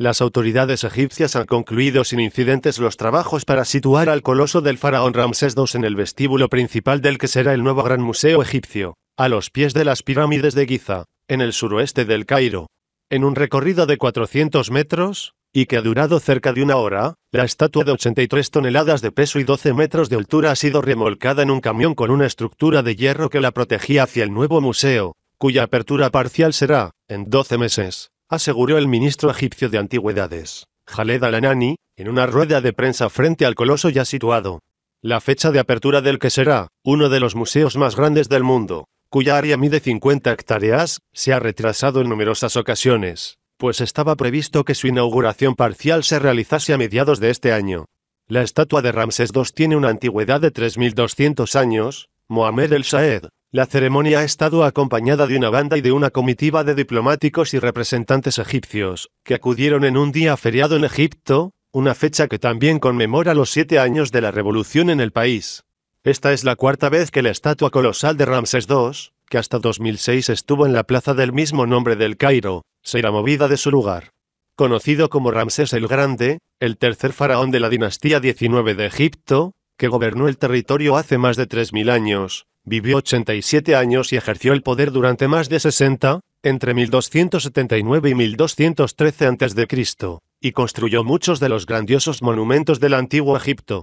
Las autoridades egipcias han concluido sin incidentes los trabajos para situar al coloso del faraón Ramsés II en el vestíbulo principal del que será el nuevo Gran Museo egipcio, a los pies de las pirámides de Giza, en el suroeste del Cairo. En un recorrido de 400 metros, y que ha durado cerca de una hora, la estatua de 83 toneladas de peso y 12 metros de altura ha sido remolcada en un camión con una estructura de hierro que la protegía hacia el nuevo museo, cuya apertura parcial será, en 12 meses aseguró el ministro egipcio de Antigüedades, Khaled Al-Anani, en una rueda de prensa frente al coloso ya situado. La fecha de apertura del que será, uno de los museos más grandes del mundo, cuya área mide 50 hectáreas, se ha retrasado en numerosas ocasiones, pues estaba previsto que su inauguración parcial se realizase a mediados de este año. La estatua de Ramsés II tiene una antigüedad de 3.200 años, Mohamed el Saed, la ceremonia ha estado acompañada de una banda y de una comitiva de diplomáticos y representantes egipcios, que acudieron en un día feriado en Egipto, una fecha que también conmemora los siete años de la revolución en el país. Esta es la cuarta vez que la estatua colosal de Ramsés II, que hasta 2006 estuvo en la plaza del mismo nombre del Cairo, será movida de su lugar. Conocido como Ramsés el Grande, el tercer faraón de la dinastía XIX de Egipto, que gobernó el territorio hace más de 3.000 años, vivió 87 años y ejerció el poder durante más de 60, entre 1279 y 1213 a.C., y construyó muchos de los grandiosos monumentos del antiguo Egipto.